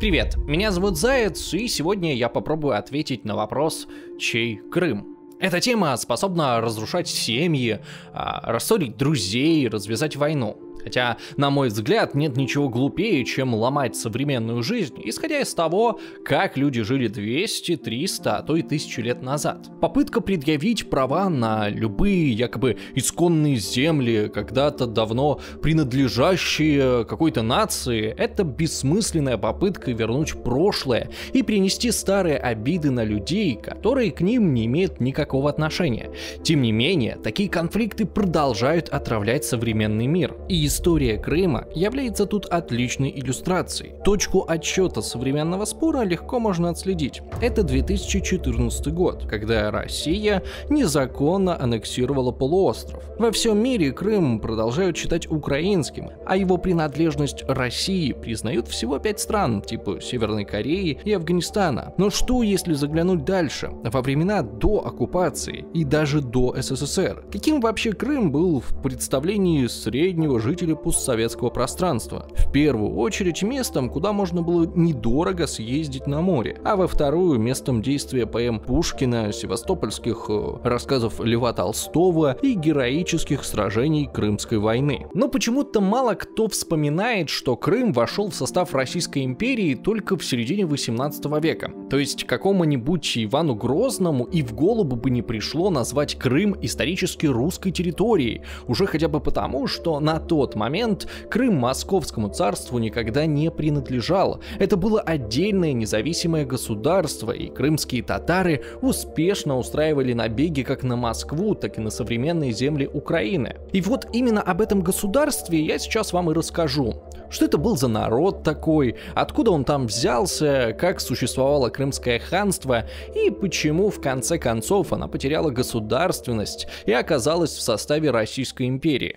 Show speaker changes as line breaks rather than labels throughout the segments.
Привет, меня зовут Заяц, и сегодня я попробую ответить на вопрос «Чей Крым?». Эта тема способна разрушать семьи, а, рассорить друзей, развязать войну. Хотя, на мой взгляд, нет ничего глупее, чем ломать современную жизнь, исходя из того, как люди жили 200, 300, а то и 1000 лет назад. Попытка предъявить права на любые якобы исконные земли, когда-то давно принадлежащие какой-то нации, это бессмысленная попытка вернуть прошлое и принести старые обиды на людей, которые к ним не имеют никакого отношения. Тем не менее, такие конфликты продолжают отравлять современный мир. И история Крыма является тут отличной иллюстрацией. Точку отсчета современного спора легко можно отследить. Это 2014 год, когда Россия незаконно аннексировала полуостров. Во всем мире Крым продолжают считать украинским, а его принадлежность России признают всего пять стран, типа Северной Кореи и Афганистана. Но что если заглянуть дальше, во времена до оккупации и даже до СССР? Каким вообще Крым был в представлении среднего жителя жители постсоветского пространства. В первую очередь местом, куда можно было недорого съездить на море, а во вторую местом действия поэм Пушкина, севастопольских э, рассказов Льва Толстого и героических сражений Крымской войны. Но почему-то мало кто вспоминает, что Крым вошел в состав Российской империи только в середине 18 века. То есть какому-нибудь Ивану Грозному и в голову бы не пришло назвать Крым исторически русской территорией, уже хотя бы потому, что на то тот момент Крым Московскому царству никогда не принадлежал. Это было отдельное независимое государство, и крымские татары успешно устраивали набеги как на Москву, так и на современные земли Украины. И вот именно об этом государстве я сейчас вам и расскажу. Что это был за народ такой, откуда он там взялся, как существовало Крымское ханство и почему в конце концов она потеряла государственность и оказалась в составе Российской империи.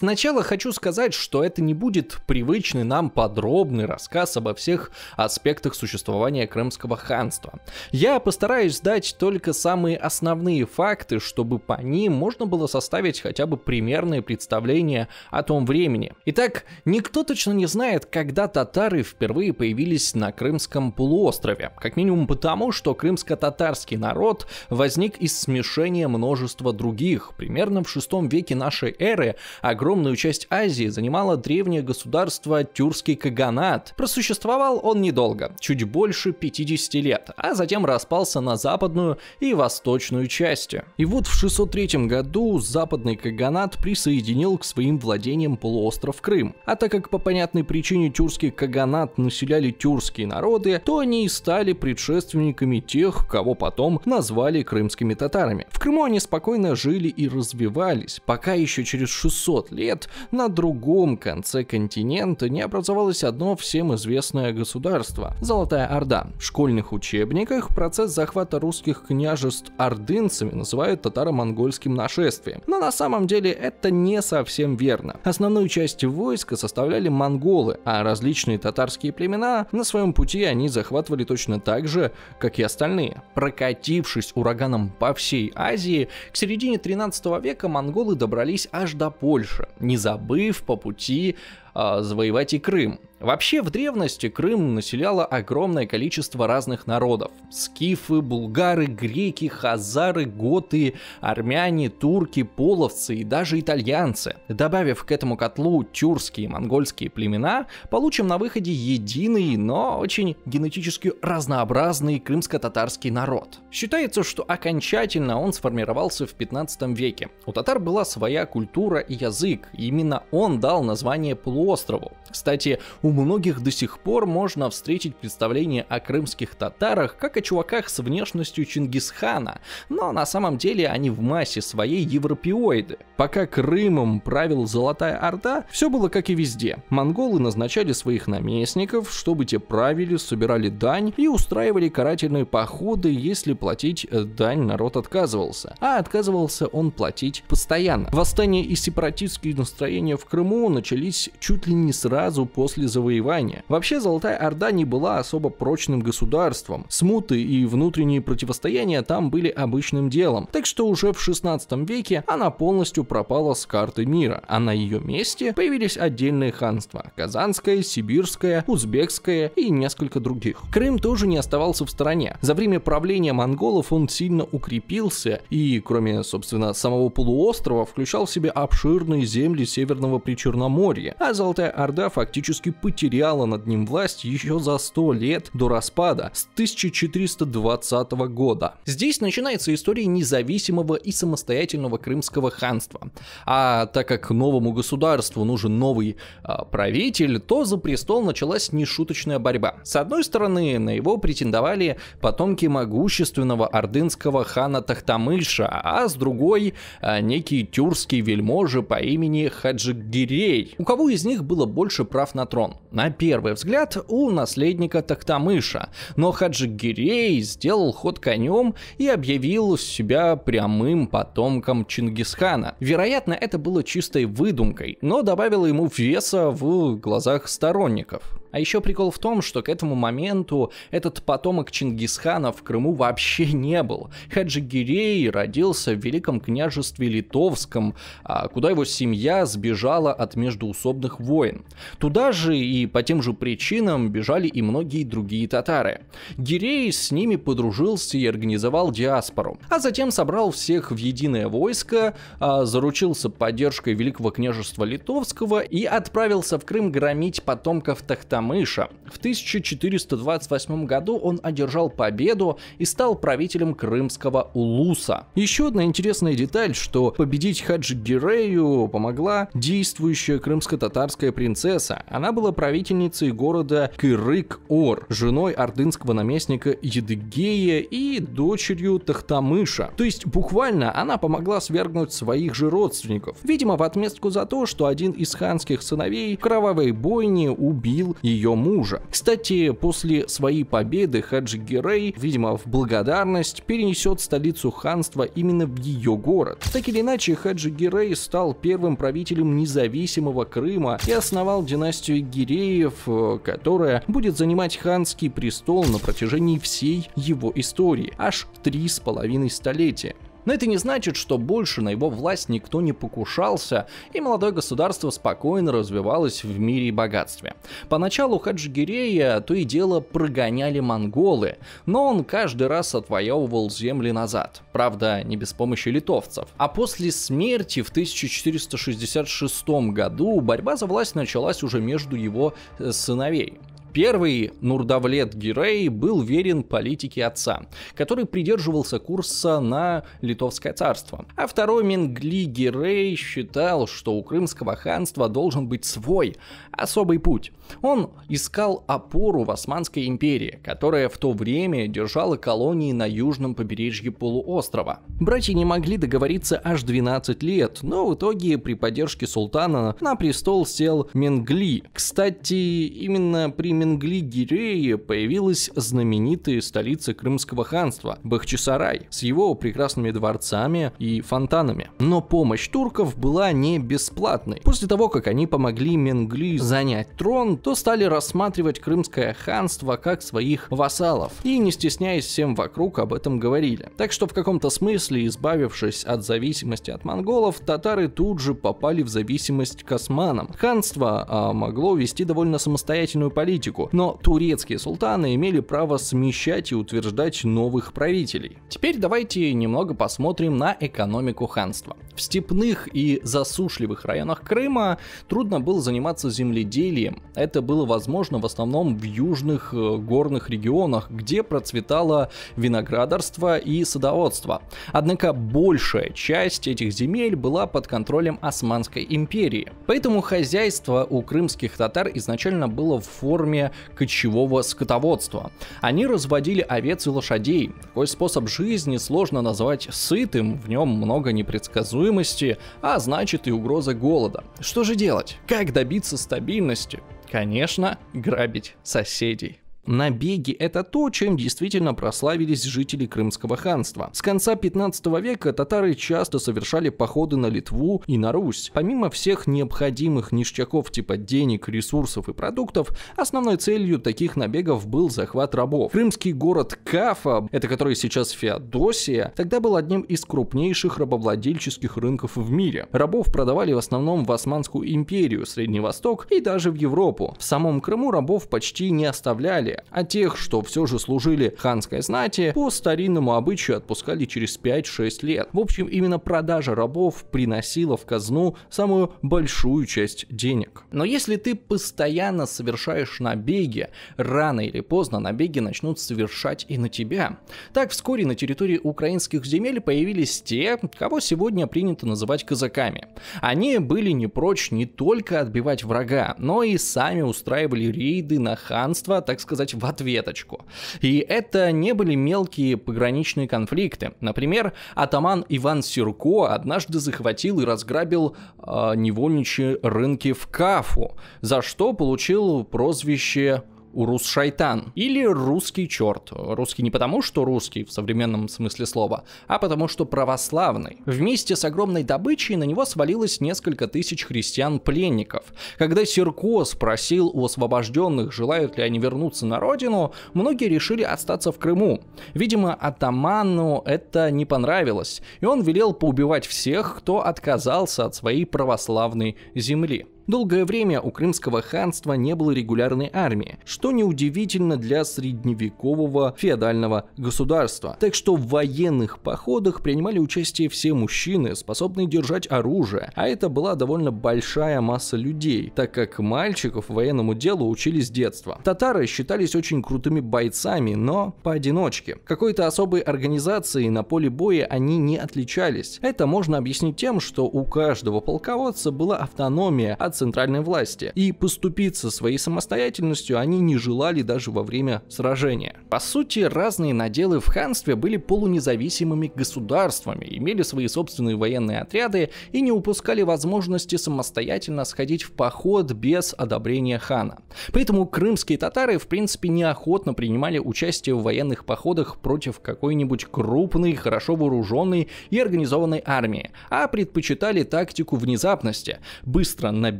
Сначала хочу сказать, что это не будет привычный нам подробный рассказ обо всех аспектах существования Крымского ханства. Я постараюсь дать только самые основные факты, чтобы по ним можно было составить хотя бы примерное представление о том времени. Итак, никто точно не знает, когда татары впервые появились на Крымском полуострове. Как минимум потому, что крымско-татарский народ возник из смешения множества других. Примерно в VI веке нашей эры огромное огромную часть Азии занимало древнее государство Тюркский Каганат. Просуществовал он недолго, чуть больше 50 лет, а затем распался на западную и восточную части. И вот в 603 году западный Каганат присоединил к своим владениям полуостров Крым. А так как по понятной причине Тюркский Каганат населяли тюркские народы, то они и стали предшественниками тех, кого потом назвали крымскими татарами. В Крыму они спокойно жили и развивались, пока еще через 600 лет лет на другом конце континента не образовалось одно всем известное государство – Золотая Орда. В школьных учебниках процесс захвата русских княжеств ордынцами называют татаро-монгольским нашествием. Но на самом деле это не совсем верно. Основную часть войска составляли монголы, а различные татарские племена на своем пути они захватывали точно так же, как и остальные. Прокатившись ураганом по всей Азии, к середине 13 века монголы добрались аж до Польши не забыв по пути э, завоевать и Крым. Вообще, в древности Крым населяло огромное количество разных народов. Скифы, булгары, греки, хазары, готы, армяне, турки, половцы и даже итальянцы. Добавив к этому котлу тюркские и монгольские племена, получим на выходе единый, но очень генетически разнообразный крымско-татарский народ. Считается, что окончательно он сформировался в 15 веке. У татар была своя культура и язык, и именно он дал название полуострову. Кстати, у у многих до сих пор можно встретить представление о крымских татарах как о чуваках с внешностью Чингисхана, но на самом деле они в массе своей европеоиды. Пока Крымом правил Золотая Орда, все было как и везде. Монголы назначали своих наместников, чтобы те правили, собирали дань и устраивали карательные походы, если платить э, дань народ отказывался. А отказывался он платить постоянно. Восстания и сепаратистские настроения в Крыму начались чуть ли не сразу после завоевания завоевания. Вообще, Золотая Орда не была особо прочным государством. Смуты и внутренние противостояния там были обычным делом, так что уже в 16 веке она полностью пропала с карты мира, а на ее месте появились отдельные ханства – Казанское, Сибирское, Узбекское и несколько других. Крым тоже не оставался в стороне. За время правления монголов он сильно укрепился и, кроме, собственно, самого полуострова, включал в себе обширные земли Северного Причерноморья, а Золотая Орда фактически по потеряла над ним власть еще за 100 лет до распада с 1420 года. Здесь начинается история независимого и самостоятельного крымского ханства. А так как новому государству нужен новый э, правитель, то за престол началась нешуточная борьба. С одной стороны, на его претендовали потомки могущественного ордынского хана Тахтамыша, а с другой э, некий тюркский вельможи по имени Хаджигирей, у кого из них было больше прав на трон на первый взгляд, у наследника Тахтамыша, но Хаджигирей сделал ход конем и объявил себя прямым потомком Чингисхана. Вероятно, это было чистой выдумкой, но добавило ему веса в глазах сторонников. А еще прикол в том, что к этому моменту этот потомок Чингисхана в Крыму вообще не был. Хаджи Гирей родился в Великом княжестве Литовском, а куда его семья сбежала от междуусобных войн. Туда же и по тем же причинам бежали и многие другие татары. Гирей с ними подружился и организовал диаспору, а затем собрал всех в единое войско, а, заручился поддержкой Великого княжества Литовского и отправился в Крым громить потомков Тахтамара Гильгамыша. В 1428 году он одержал победу и стал правителем крымского Улуса. Еще одна интересная деталь, что победить Хаджи Гирею помогла действующая крымско-татарская принцесса. Она была правительницей города Кырык-Ор, женой ордынского наместника Едыгея и дочерью Тахтамыша. То есть буквально она помогла свергнуть своих же родственников. Видимо, в отместку за то, что один из ханских сыновей в кровавой бойне убил ее мужа. Кстати, после своей победы Хаджи Герей, видимо, в благодарность, перенесет столицу ханства именно в ее город. Так или иначе, Хаджи Герей стал первым правителем независимого Крыма и основал династию Гиреев, э, которая будет занимать ханский престол на протяжении всей его истории, аж три с половиной столетия. Но это не значит, что больше на его власть никто не покушался, и молодое государство спокойно развивалось в мире и богатстве. Поначалу Хаджигирея то и дело прогоняли монголы, но он каждый раз отвоевывал земли назад, правда, не без помощи литовцев. А после смерти в 1466 году борьба за власть началась уже между его э, сыновей. Первый, Нурдавлет Гирей, был верен политике отца, который придерживался курса на Литовское царство. А второй Менгли Гирей считал, что у Крымского ханства должен быть свой, особый путь. Он искал опору в Османской империи, которая в то время держала колонии на южном побережье полуострова. Братья не могли договориться аж 12 лет, но в итоге при поддержке султана на престол сел Менгли. Кстати, именно при Менгли-Гирее появилась знаменитая столица Крымского ханства – Бахчисарай с его прекрасными дворцами и фонтанами. Но помощь турков была не бесплатной. После того, как они помогли Менгли занять трон, то стали рассматривать Крымское ханство как своих вассалов и, не стесняясь всем вокруг, об этом говорили. Так что в каком-то смысле, избавившись от зависимости от монголов, татары тут же попали в зависимость к османам. Ханство а, могло вести довольно самостоятельную политику, политику, но турецкие султаны имели право смещать и утверждать новых правителей. Теперь давайте немного посмотрим на экономику ханства. В степных и засушливых районах Крыма трудно было заниматься земледелием. Это было возможно в основном в южных э, горных регионах, где процветало виноградарство и садоводство. Однако большая часть этих земель была под контролем Османской империи. Поэтому хозяйство у крымских татар изначально было в форме ведения кочевого скотоводства. Они разводили овец и лошадей. Такой способ жизни сложно назвать сытым, в нем много непредсказуемости, а значит и угроза голода. Что же делать? Как добиться стабильности? Конечно, грабить соседей. Набеги – это то, чем действительно прославились жители Крымского ханства. С конца 15 века татары часто совершали походы на Литву и на Русь. Помимо всех необходимых ништяков типа денег, ресурсов и продуктов, основной целью таких набегов был захват рабов. Крымский город Кафа, это который сейчас Феодосия, тогда был одним из крупнейших рабовладельческих рынков в мире. Рабов продавали в основном в Османскую империю, Средний Восток и даже в Европу. В самом Крыму рабов почти не оставляли, а тех, что все же служили ханской знати, по старинному обычаю отпускали через 5-6 лет. В общем, именно продажа рабов приносила в казну самую большую часть денег. Но если ты постоянно совершаешь набеги, рано или поздно набеги начнут совершать и на тебя. Так вскоре на территории украинских земель появились те, кого сегодня принято называть казаками. Они были не прочь не только отбивать врага, но и сами устраивали рейды на ханство, так сказать, сказать, в ответочку. И это не были мелкие пограничные конфликты. Например, атаман Иван Сирко однажды захватил и разграбил э, невольничьи рынки в Кафу, за что получил прозвище Урус Шайтан или русский черт. Русский не потому, что русский в современном смысле слова, а потому, что православный. Вместе с огромной добычей на него свалилось несколько тысяч христиан-пленников. Когда Серко спросил у освобожденных, желают ли они вернуться на родину, многие решили остаться в Крыму. Видимо, атаману это не понравилось, и он велел поубивать всех, кто отказался от своей православной земли. Долгое время у Крымского ханства не было регулярной армии, что неудивительно для средневекового феодального государства. Так что в военных походах принимали участие все мужчины, способные держать оружие, а это была довольно большая масса людей, так как мальчиков военному делу учили с детства. Татары считались очень крутыми бойцами, но поодиночке. Какой-то особой организации на поле боя они не отличались. Это можно объяснить тем, что у каждого полководца была автономия, а от центральной власти, и поступиться своей самостоятельностью они не желали даже во время сражения. По сути, разные наделы в ханстве были полунезависимыми государствами, имели свои собственные военные отряды и не упускали возможности самостоятельно сходить в поход без одобрения хана. Поэтому крымские татары, в принципе, неохотно принимали участие в военных походах против какой-нибудь крупной, хорошо вооруженной и организованной армии, а предпочитали тактику внезапности – быстро набить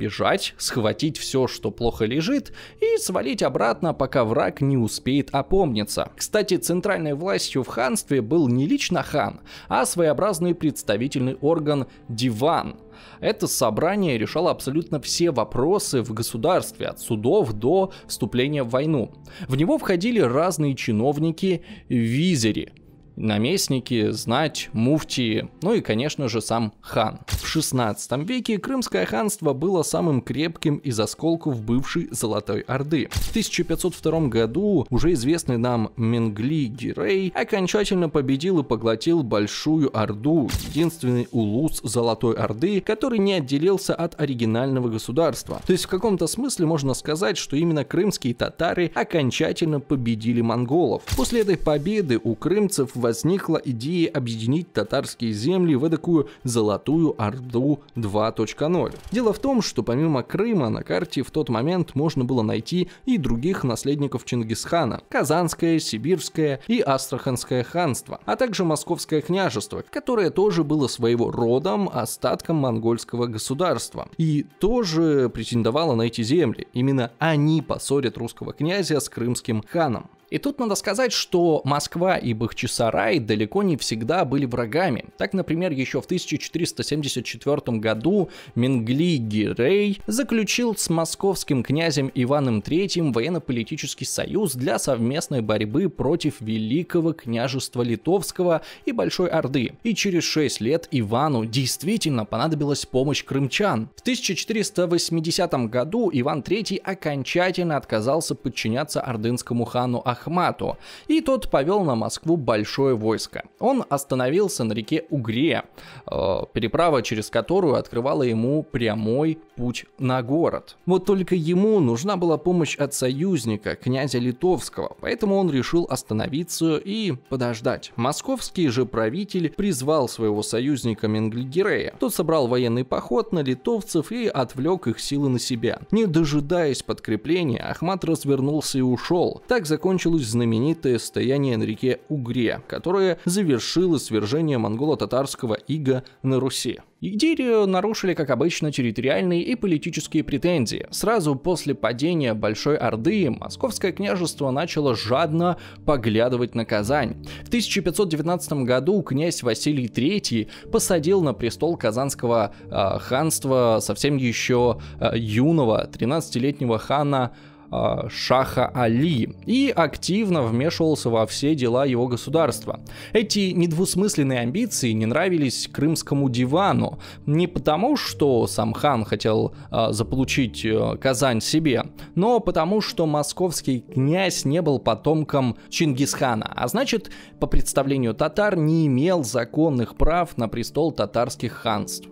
бежать, схватить все, что плохо лежит, и свалить обратно, пока враг не успеет опомниться. Кстати, центральной властью в ханстве был не лично хан, а своеобразный представительный орган диван, это собрание решало абсолютно все вопросы в государстве, от судов до вступления в войну. В него входили разные чиновники, визери, наместники, знать, муфтии, ну и, конечно же, сам хан. В 16 веке Крымское ханство было самым крепким из осколков бывшей Золотой Орды. В 1502 году уже известный нам Менгли Гирей окончательно победил и поглотил Большую Орду, единственный улус Золотой Орды, который не отделился от оригинального государства. То есть в каком-то смысле можно сказать, что именно крымские татары окончательно победили монголов. После этой победы у крымцев в возникла идея объединить татарские земли в такую «Золотую Орду 2.0». Дело в том, что помимо Крыма на карте в тот момент можно было найти и других наследников Чингисхана – Казанское, Сибирское и Астраханское ханство, а также Московское княжество, которое тоже было своего родом остатком монгольского государства и тоже претендовало на эти земли. Именно они поссорят русского князя с крымским ханом. И тут надо сказать, что Москва и Бахчисарай далеко не всегда были врагами. Так, например, еще в 1474 году Менгли Гирей заключил с московским князем Иваном III военно-политический союз для совместной борьбы против Великого княжества Литовского и Большой Орды. И через 6 лет Ивану действительно понадобилась помощь крымчан. В 1480 году Иван III окончательно отказался подчиняться ордынскому хану Ахмаду Ахмату, и тот повел на Москву большое войско. Он остановился на реке Угре, э, переправа через которую открывала ему прямой путь на город. Вот только ему нужна была помощь от союзника, князя Литовского, поэтому он решил остановиться и подождать. Московский же правитель призвал своего союзника Менгельгерея. Тот собрал военный поход на литовцев и отвлек их силы на себя. Не дожидаясь подкрепления, Ахмат развернулся и ушел. Так закончил закончилось знаменитое стояние реке Угре, которое завершило свержение монголо-татарского ига на Руси. Игдирию нарушили, как обычно, территориальные и политические претензии. Сразу после падения Большой Орды Московское княжество начало жадно поглядывать на Казань. В 1519 году князь Василий III посадил на престол Казанского э, ханства совсем еще э, юного 13-летнего хана Э, Шаха Али и активно вмешивался во все дела его государства. Эти недвусмысленные амбиции не нравились крымскому дивану, не потому, что сам хан хотел э, заполучить э, Казань себе, но потому, что московский князь не был потомком Чингисхана, а значит, по представлению татар не имел законных прав на престол татарских ханств.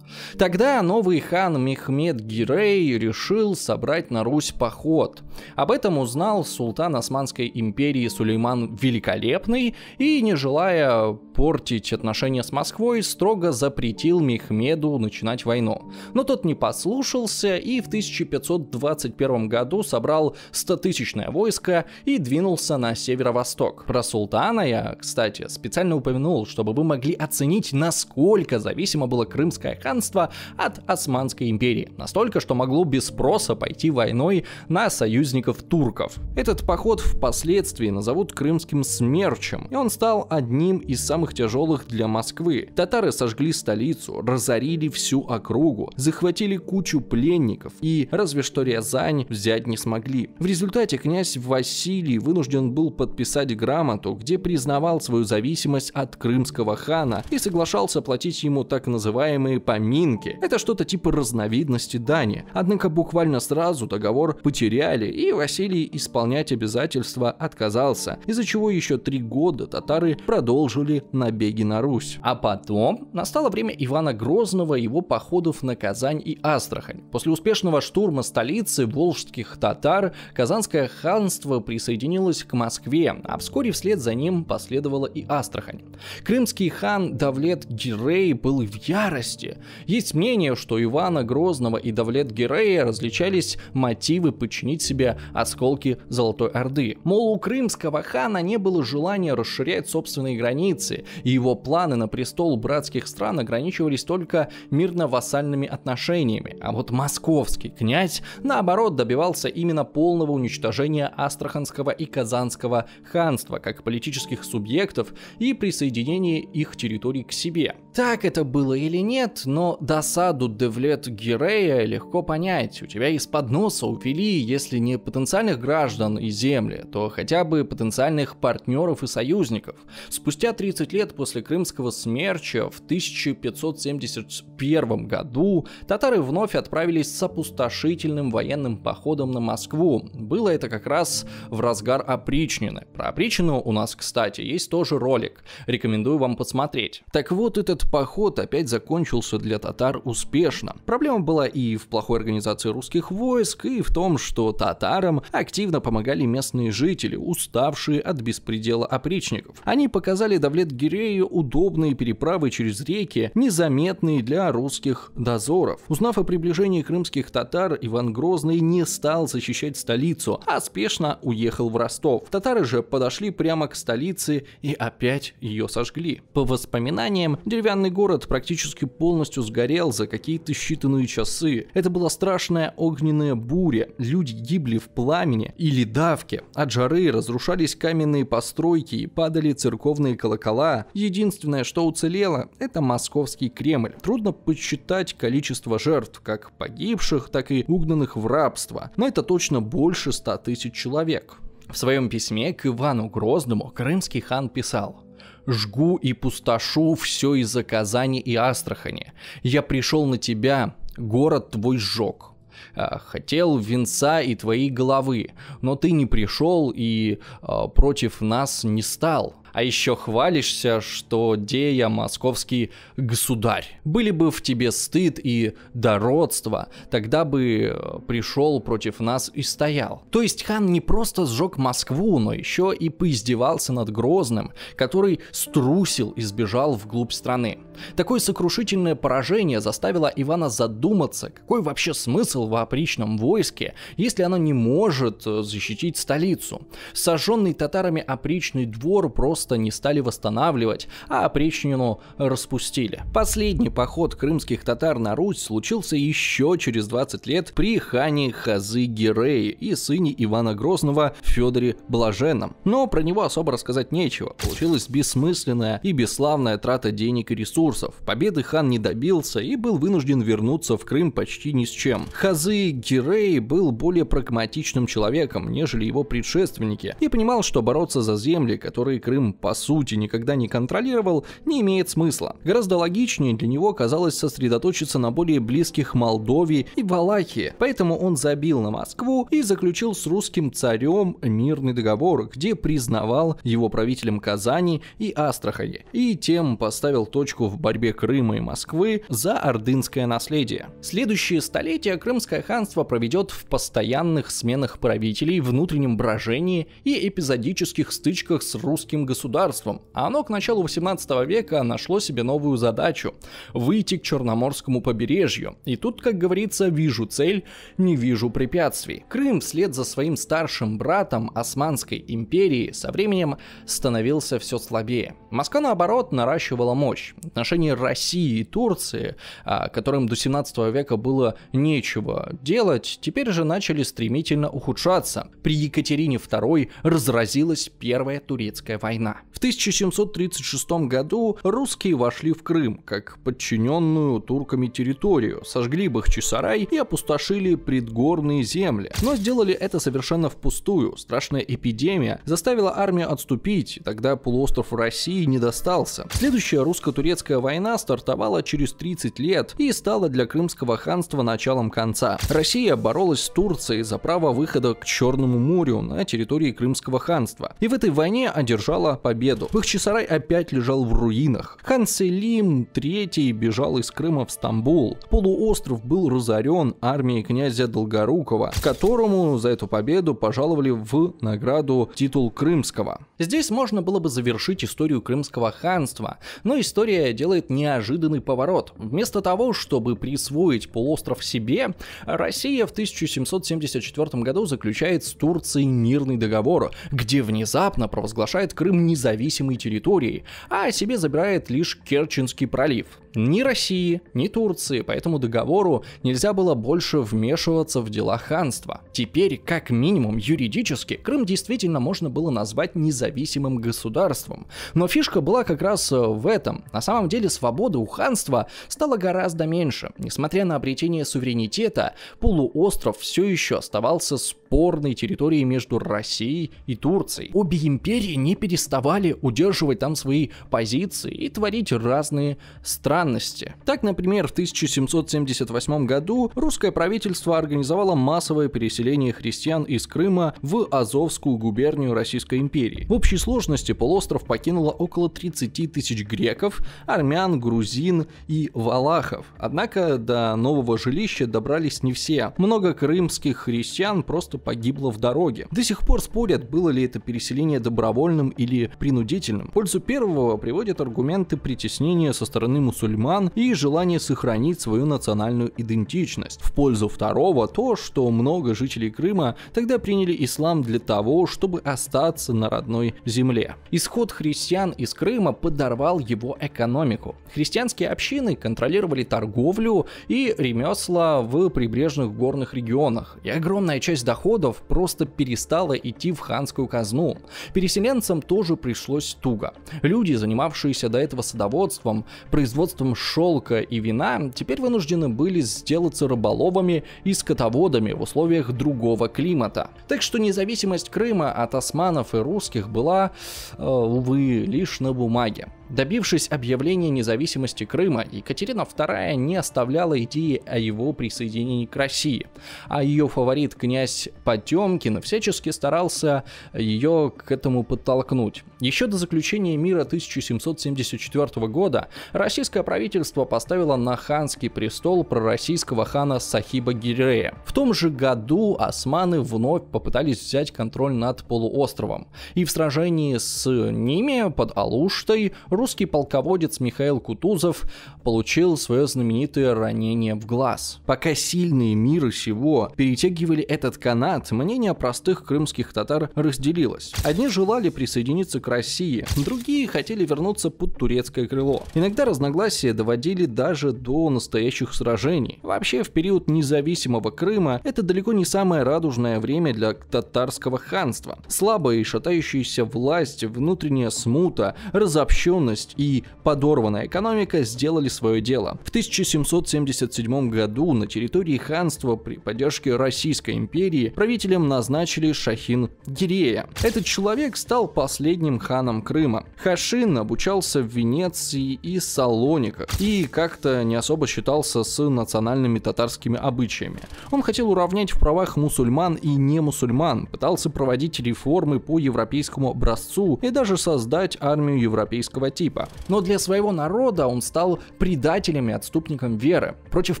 Тогда новый хан Мехмед Гирей решил собрать на Русь поход. Об этом узнал султан Османской империи Сулейман Великолепный и, не желая портить отношения с Москвой, строго запретил Мехмеду начинать войну. Но тот не послушался и в 1521 году собрал 100-тысячное войско и двинулся на северо-восток. Про султана я, кстати, специально упомянул, чтобы вы могли оценить, насколько зависимо было крымское хан ханства от Османской империи, настолько, что могло без спроса пойти войной на союзников турков. Этот поход впоследствии назовут Крымским смерчем, и он стал одним из самых тяжелых для Москвы. Татары сожгли столицу, разорили всю округу, захватили кучу пленников и разве что Рязань взять не смогли. В результате князь Василий вынужден был подписать грамоту, где признавал свою зависимость от крымского хана и соглашался платить ему так называемые помещики поминки. Это что-то типа разновидности дани. Однако буквально сразу договор потеряли, и Василий исполнять обязательства отказался, из-за чего еще три года татары продолжили набеги на Русь. А потом настало время Ивана Грозного и его походов на Казань и Астрахань. После успешного штурма столицы волжских татар Казанское ханство присоединилось к Москве, а вскоре вслед за ним последовала и Астрахань. Крымский хан Давлет Гирей был в ярости. Есть мнение, что Ивана Грозного и Давлет Гирея различались мотивы подчинить себе осколки Золотой Орды. Мол, у крымского хана не было желания расширять собственные границы, и его планы на престол братских стран ограничивались только мирно-вассальными отношениями. А вот московский князь, наоборот, добивался именно полного уничтожения Астраханского и Казанского ханства как политических субъектов и присоединения их территорий к себе. Так это было или нет, но досаду Девлет Гирея легко понять. У тебя из-под носа увели, если не потенциальных граждан и земли, то хотя бы потенциальных партнеров и союзников. Спустя 30 лет после крымского смерча в 1571 году татары вновь отправились с опустошительным военным походом на Москву. Было это как раз в разгар опричнины. Про опричнину у нас, кстати, есть тоже ролик. Рекомендую вам посмотреть. Так вот, этот поход опять закончился для татар успешно. Проблема была и в плохой организации русских войск, и в том, что татарам активно помогали местные жители, уставшие от беспредела опричников. Они показали Давлет-Гирею удобные переправы через реки, незаметные для русских дозоров. Узнав о приближении крымских татар, Иван Грозный не стал защищать столицу, а спешно уехал в Ростов. Татары же подошли прямо к столице и опять ее сожгли. По воспоминаниям, деревянный город практически полностью полностью сгорел за какие-то считанные часы. Это была страшная огненная буря, люди гибли в пламени или давке. От жары разрушались каменные постройки и падали церковные колокола. Единственное, что уцелело, это московский Кремль. Трудно подсчитать количество жертв, как погибших, так и угнанных в рабство. Но это точно больше 100 тысяч человек. В своем письме к Ивану Грозному крымский хан писал жгу и пустошу все из-за Казани и Астрахани. Я пришел на тебя, город твой сжег. А, хотел венца и твоей головы, но ты не пришел и э, против нас не стал а еще хвалишься, что Дея московский государь. Были бы в тебе стыд и дородство, тогда бы э, пришел против нас и стоял. То есть хан не просто сжег Москву, но еще и поиздевался над Грозным, который струсил и сбежал вглубь страны. Такое сокрушительное поражение заставило Ивана задуматься, какой вообще смысл в опричном войске, если оно не может э, защитить столицу. Сожженный татарами опричный двор просто просто не стали восстанавливать, а опричнину распустили. Последний поход крымских татар на Русь случился еще через 20 лет при хане Хазы Герее и сыне Ивана Грозного Федоре Блаженном. Но про него особо рассказать нечего. Получилась бессмысленная и бесславная трата денег и ресурсов. Победы хан не добился и был вынужден вернуться в Крым почти ни с чем. Хазы Гирей был более прагматичным человеком, нежели его предшественники, и понимал, что бороться за земли, которые Крым по сути, никогда не контролировал, не имеет смысла. Гораздо логичнее для него казалось сосредоточиться на более близких Молдове и Валахии, поэтому он забил на Москву и заключил с русским царем мирный договор, где признавал его правителем Казани и Астрахани, и тем поставил точку в борьбе Крыма и Москвы за ордынское наследие. Следующие столетия Крымское ханство проведет в постоянных сменах правителей, внутреннем брожении и эпизодических стычках с русским государством государством, а оно к началу 18 века нашло себе новую задачу – выйти к Черноморскому побережью. И тут, как говорится, вижу цель, не вижу препятствий. Крым вслед за своим старшим братом Османской империи со временем становился все слабее. Москва, наоборот, наращивала мощь. Отношения России и Турции, а, которым до 17 века было нечего делать, теперь же начали стремительно ухудшаться. При Екатерине II разразилась Первая Турецкая война война. В 1736 году русские вошли в Крым, как подчиненную турками территорию, сожгли Бахчисарай и опустошили предгорные земли. Но сделали это совершенно впустую. Страшная эпидемия заставила армию отступить, тогда полуостров России не достался. Следующая русско-турецкая война стартовала через 30 лет и стала для Крымского ханства началом конца. Россия боролась с Турцией за право выхода к Черному морю на территории Крымского ханства. И в этой войне одержала победу. Бахчисарай опять лежал в руинах. Хан Селим III бежал из Крыма в Стамбул. Полуостров был разорен армией князя Долгорукова, которому за эту победу пожаловали в награду титул Крымского. Здесь можно было бы завершить историю Крымского ханства, но история делает неожиданный поворот. Вместо того, чтобы присвоить полуостров себе, Россия в 1774 году заключает с Турцией мирный договор, где внезапно провозглашает Крым независимой территории, а себе забирает лишь Керченский пролив ни России, ни Турции, поэтому договору нельзя было больше вмешиваться в дела ханства. Теперь, как минимум юридически, Крым действительно можно было назвать независимым государством. Но фишка была как раз э, в этом. На самом деле свобода у ханства стала гораздо меньше. Несмотря на обретение суверенитета, полуостров все еще оставался спорной территорией между Россией и Турцией. Обе империи не переставали удерживать там свои позиции и творить разные страны странности. Так, например, в 1778 году русское правительство организовало массовое переселение христиан из Крыма в Азовскую губернию Российской империи. В общей сложности полуостров покинуло около 30 тысяч греков, армян, грузин и валахов. Однако до нового жилища добрались не все. Много крымских христиан просто погибло в дороге. До сих пор спорят, было ли это переселение добровольным или принудительным. В пользу первого приводят аргументы притеснения со стороны мусульман мусульман и желание сохранить свою национальную идентичность. В пользу второго то, что много жителей Крыма тогда приняли ислам для того, чтобы остаться на родной земле. Исход христиан из Крыма подорвал его экономику. Христианские общины контролировали торговлю и ремесла в прибрежных горных регионах, и огромная часть доходов просто перестала идти в ханскую казну. Переселенцам тоже пришлось туго. Люди, занимавшиеся до этого садоводством, производством производством шелка и вина теперь вынуждены были сделаться рыболовами и скотоводами в условиях другого климата. Так что независимость Крыма от османов и русских была, э, увы, лишь на бумаге. Добившись объявления независимости Крыма, Екатерина II не оставляла идеи о его присоединении к России, а ее фаворит князь Потемкин всячески старался ее к этому подтолкнуть. Еще до заключения мира 1774 года российское правительство поставило на ханский престол пророссийского хана Сахиба Гирея. В том же году османы вновь попытались взять контроль над полуостровом, и в сражении с ними под Алуштой русский полководец Михаил Кутузов получил свое знаменитое ранение в глаз. Пока сильные мира сего перетягивали этот канат, мнение простых крымских татар разделилось. Одни желали присоединиться к России, другие хотели вернуться под турецкое крыло. Иногда разногласия доводили даже до настоящих сражений. Вообще, в период независимого Крыма это далеко не самое радужное время для татарского ханства. Слабая и шатающаяся власть, внутренняя смута, разобщенность бедность и подорванная экономика сделали свое дело. В 1777 году на территории ханства при поддержке Российской империи правителем назначили Шахин Гирея. Этот человек стал последним ханом Крыма. Хашин обучался в Венеции и Салониках и как-то не особо считался с национальными татарскими обычаями. Он хотел уравнять в правах мусульман и не мусульман, пытался проводить реформы по европейскому образцу и даже создать армию европейского типа. Но для своего народа он стал предателем и отступником веры. Против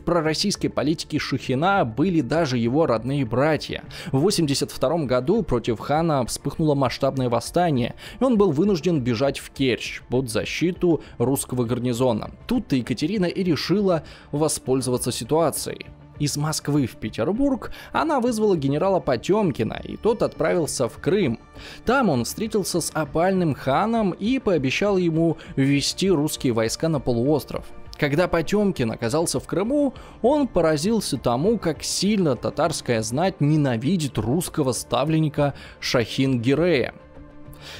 пророссийской политики Шухина были даже его родные братья. В 82 году против хана вспыхнуло масштабное восстание, и он был вынужден бежать в Керчь под защиту русского гарнизона. Тут-то Екатерина и решила воспользоваться ситуацией. Из Москвы в Петербург она вызвала генерала Потемкина, и тот отправился в Крым. Там он встретился с опальным ханом и пообещал ему ввести русские войска на полуостров. Когда Потемкин оказался в Крыму, он поразился тому, как сильно татарская знать ненавидит русского ставленника Шахин Гирея.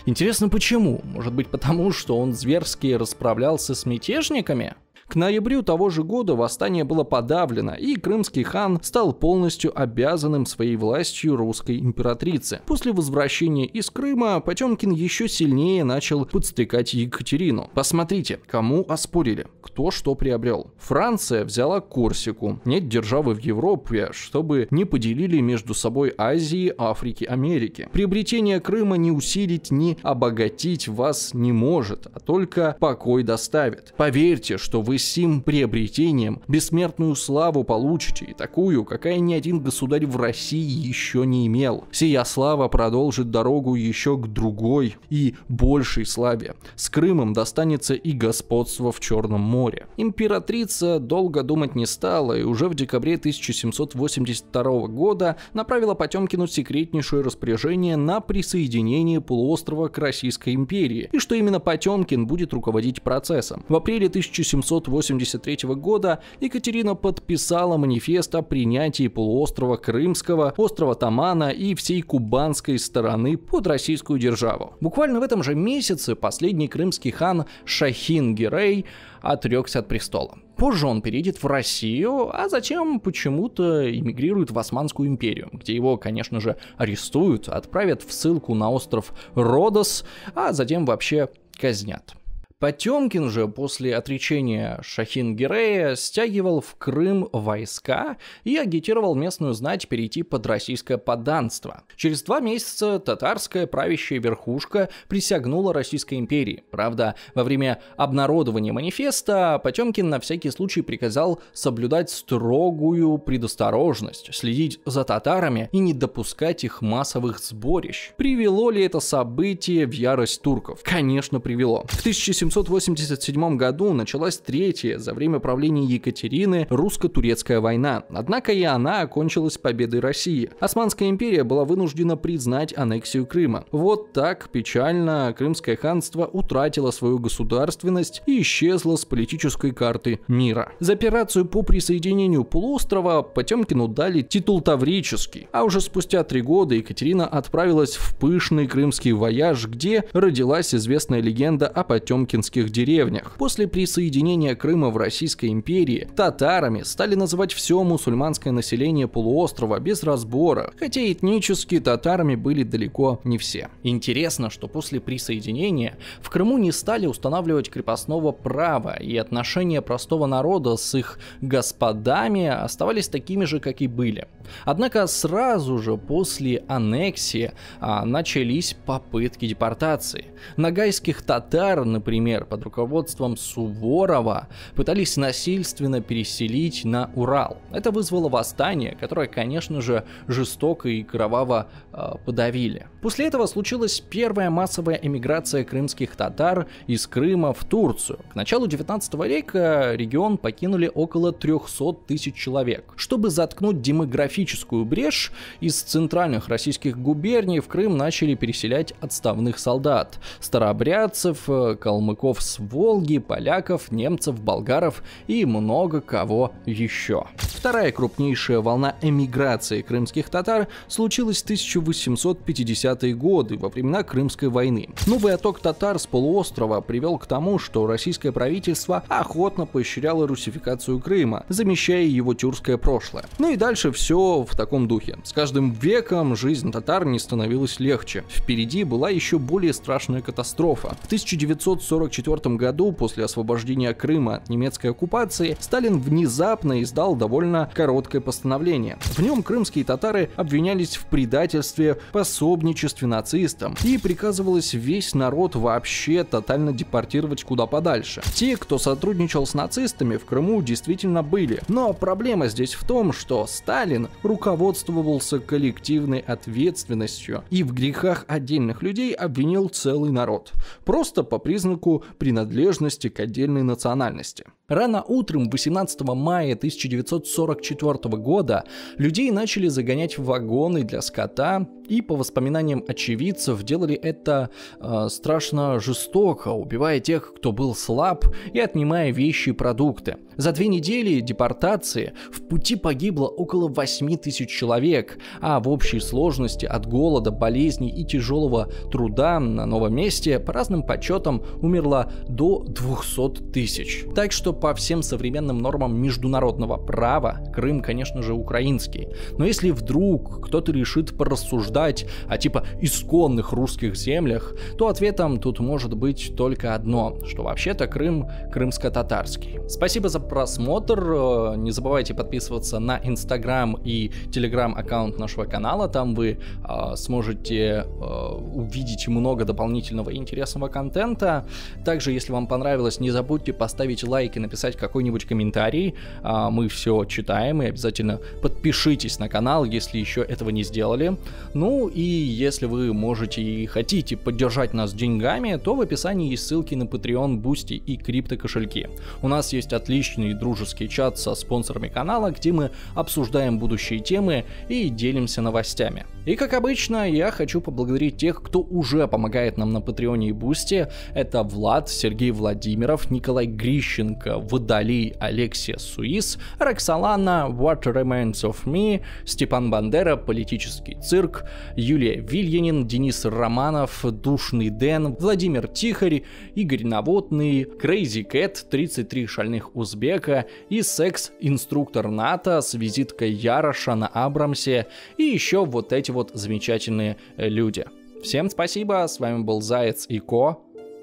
Интересно почему? Может быть потому, что он зверски расправлялся с мятежниками? К ноябрю того же года восстание было подавлено, и крымский хан стал полностью обязанным своей властью русской императрицы. После возвращения из Крыма Потемкин еще сильнее начал подстрекать Екатерину. Посмотрите, кому оспорили, кто что приобрел. Франция взяла Корсику. Нет державы в Европе, чтобы не поделили между собой Азии, Африки, Америки. Приобретение Крыма не усилить, не обогатить вас не может, а только покой доставит. Поверьте, что вы сим приобретением бессмертную славу получите, и такую, какая ни один государь в России еще не имел. Сия слава продолжит дорогу еще к другой и большей славе. С Крымом достанется и господство в Черном море. Императрица долго думать не стала и уже в декабре 1782 года направила Потемкину секретнейшее распоряжение на присоединение полуострова к Российской империи, и что именно Потемкин будет руководить процессом. В апреле 1782 1883 года Екатерина подписала манифест о принятии полуострова Крымского, острова Тамана и всей кубанской стороны под российскую державу. Буквально в этом же месяце последний крымский хан Шахин Герей отрекся от престола. Позже он перейдет в Россию, а затем почему-то эмигрирует в Османскую империю, где его, конечно же, арестуют, отправят в ссылку на остров Родос, а затем вообще казнят. Потемкин же после отречения Шахин-Гирея стягивал в Крым войска и агитировал местную знать перейти под российское подданство. Через два месяца татарская правящая верхушка присягнула Российской империи. Правда, во время обнародования манифеста Потемкин на всякий случай приказал соблюдать строгую предосторожность, следить за татарами и не допускать их массовых сборищ. Привело ли это событие в ярость турков? Конечно, привело. В 1700 1787 году началась третья за время правления Екатерины русско-турецкая война. Однако и она окончилась победой России. Османская империя была вынуждена признать аннексию Крыма. Вот так печально Крымское ханство утратило свою государственность и исчезло с политической карты мира. За операцию по присоединению полуострова Потемкину дали титул Таврический, а уже спустя три года Екатерина отправилась в пышный крымский вояж, где родилась известная легенда о Потемкине останкинских деревнях. После присоединения Крыма в Российской империи татарами стали называть все мусульманское население полуострова без разбора, хотя этнически татарами были далеко не все. Интересно, что после присоединения в Крыму не стали устанавливать крепостного права, и отношения простого народа с их господами оставались такими же, как и были. Однако сразу же после аннексии а, начались попытки депортации. Нагайских татар, например, например, под руководством Суворова пытались насильственно переселить на Урал. Это вызвало восстание, которое, конечно же, жестоко и кроваво э, подавили. После этого случилась первая массовая эмиграция крымских татар из Крыма в Турцию. К началу 19 века регион покинули около 300 тысяч человек. Чтобы заткнуть демографическую брешь, из центральных российских губерний в Крым начали переселять отставных солдат, старообрядцев, э, калмыков, силовиков с Волги, поляков, немцев, болгаров и много кого еще. Вторая крупнейшая волна эмиграции крымских татар случилась в 1850-е годы, во времена Крымской войны. Новый отток татар с полуострова привел к тому, что российское правительство охотно поощряло русификацию Крыма, замещая его тюркское прошлое. Ну и дальше все в таком духе. С каждым веком жизнь татар не становилась легче. Впереди была еще более страшная катастрофа. В 1940 1944 году, после освобождения Крыма от немецкой оккупации, Сталин внезапно издал довольно короткое постановление. В нем крымские татары обвинялись в предательстве, пособничестве нацистам и приказывалось весь народ вообще тотально депортировать куда подальше. Те, кто сотрудничал с нацистами, в Крыму действительно были. Но проблема здесь в том, что Сталин руководствовался коллективной ответственностью и в грехах отдельных людей обвинил целый народ. Просто по признаку признаку принадлежности к отдельной национальности. Рано утром 18 мая 1944 года людей начали загонять в вагоны для скота, и по воспоминаниям очевидцев делали это э, страшно жестоко, убивая тех, кто был слаб, и отнимая вещи и продукты. За две недели депортации в пути погибло около 8 тысяч человек, а в общей сложности от голода, болезней и тяжелого труда на новом месте по разным подсчетам умерло умерло до 200 тысяч. Так что по всем современным нормам международного права Крым, конечно же, украинский. Но если вдруг кто-то решит порассуждать о типа исконных русских землях, то ответом тут может быть только одно, что вообще-то Крым крымско-татарский. Спасибо за просмотр, э, не забывайте подписываться на инстаграм и телеграм аккаунт нашего канала, там вы э, сможете э, увидеть много дополнительного интересного контента. Также, если вам понравилось, не забудьте поставить лайк и написать какой-нибудь комментарий. А, мы все читаем и обязательно подпишитесь на канал, если еще этого не сделали. Ну и если вы можете и хотите поддержать нас деньгами, то в описании есть ссылки на Patreon, Boosty и криптокошельки. У нас есть отличный дружеский чат со спонсорами канала, где мы обсуждаем будущие темы и делимся новостями. И как обычно, я хочу поблагодарить тех, кто уже помогает нам на Патреоне и Бусти. Это Влад Влад, Сергей Владимиров, Николай Грищенко, Водолей, Алексия Суис, Роксолана, What Remains of Me, Степан Бандера, Политический цирк, Юлия Вильянин, Денис Романов, Душный Дэн, Владимир Тихарь, Игорь Наводный, Crazy Cat, 33 шальных узбека и секс-инструктор НАТО с визиткой Яроша на Абрамсе и еще вот эти вот замечательные люди. Всем спасибо, с вами был Заяц и Ко.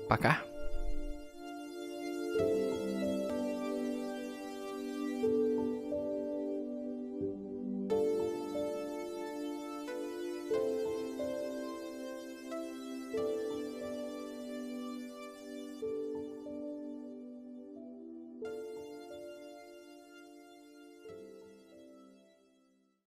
Пока.